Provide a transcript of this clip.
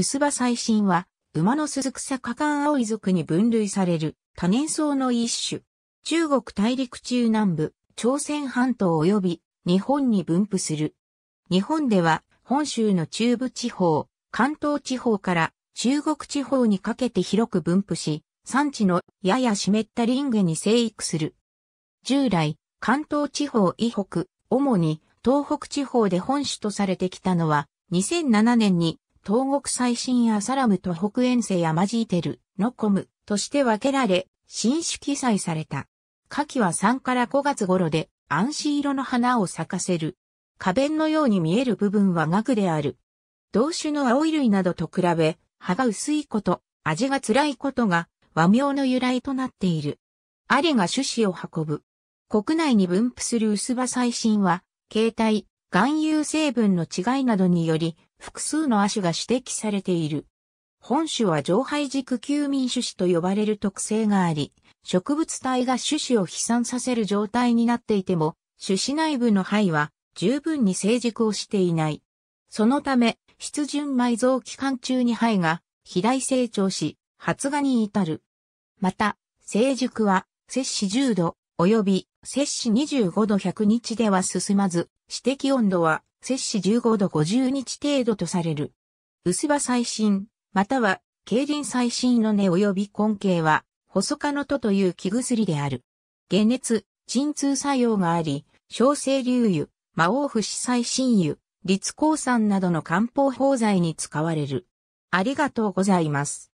薄葉最新は、馬の鈴草花間青い族に分類される多年草の一種。中国大陸中南部、朝鮮半島及び日本に分布する。日本では本州の中部地方、関東地方から中国地方にかけて広く分布し、産地のやや湿った林下に生育する。従来、関東地方以北、主に東北地方で本種とされてきたのは、2007年に東国最新やサラムと北遠征やマジーテル、ノコムとして分けられ、新種記載された。夏季は3から5月頃で、暗視色の花を咲かせる。花弁のように見える部分は額である。同種の青い類などと比べ、葉が薄いこと、味が辛いことが和名の由来となっている。アリが種子を運ぶ。国内に分布する薄葉最新は、形態、含有成分の違いなどにより、複数の亜種が指摘されている。本種は上廃軸休眠種子と呼ばれる特性があり、植物体が種子を飛散させる状態になっていても、種子内部の肺は十分に成熟をしていない。そのため、湿潤埋蔵期間中に肺が肥大成長し、発芽に至る。また、成熟は、摂氏10度、及び摂氏25度100日では進まず、指摘温度は摂氏15度50日程度とされる。薄葉最新、または、経輪最新の根及び根茎は、細かのとという気薬である。下熱、鎮痛作用があり、小生流油、魔王不死最新油、立抗酸などの漢方包材に使われる。ありがとうございます。